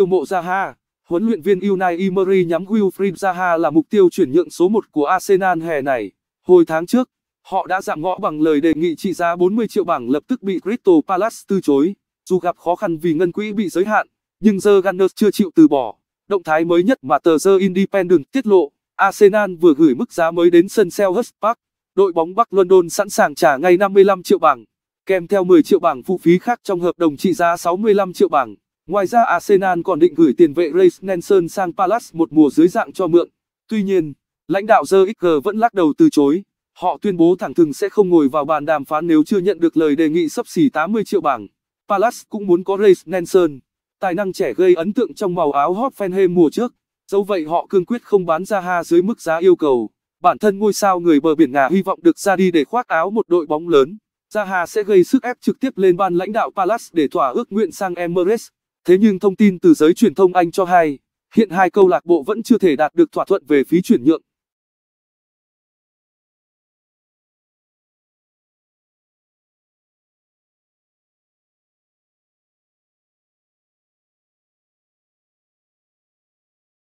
Ủng mộ Zaha, huấn luyện viên Unai Emery nhắm Wilfried Zaha là mục tiêu chuyển nhượng số 1 của Arsenal hè này. Hồi tháng trước, họ đã giảm ngõ bằng lời đề nghị trị giá 40 triệu bảng lập tức bị Crystal Palace từ chối. Dù gặp khó khăn vì ngân quỹ bị giới hạn, nhưng The Gunners chưa chịu từ bỏ. Động thái mới nhất mà tờ The Independent tiết lộ, Arsenal vừa gửi mức giá mới đến sân Selhurst Park. Đội bóng Bắc London sẵn sàng trả ngay 55 triệu bảng, kèm theo 10 triệu bảng phụ phí khác trong hợp đồng trị giá 65 triệu bảng. Ngoài ra Arsenal còn định gửi tiền vệ Reis Nelson sang Palace một mùa dưới dạng cho mượn. Tuy nhiên, lãnh đạo ZXG vẫn lắc đầu từ chối. Họ tuyên bố thẳng thừng sẽ không ngồi vào bàn đàm phán nếu chưa nhận được lời đề nghị sấp xỉ 80 triệu bảng. Palace cũng muốn có Reis Nelson, tài năng trẻ gây ấn tượng trong màu áo Hoffenheim mùa trước. Dẫu vậy họ cương quyết không bán ra ha dưới mức giá yêu cầu. Bản thân ngôi sao người bờ biển Nga hy vọng được ra đi để khoác áo một đội bóng lớn. Zaha sẽ gây sức ép trực tiếp lên ban lãnh đạo Palace để thỏa ước nguyện sang Emirates. Thế nhưng thông tin từ giới truyền thông Anh cho hay, hiện hai câu lạc bộ vẫn chưa thể đạt được thỏa thuận về phí chuyển nhượng.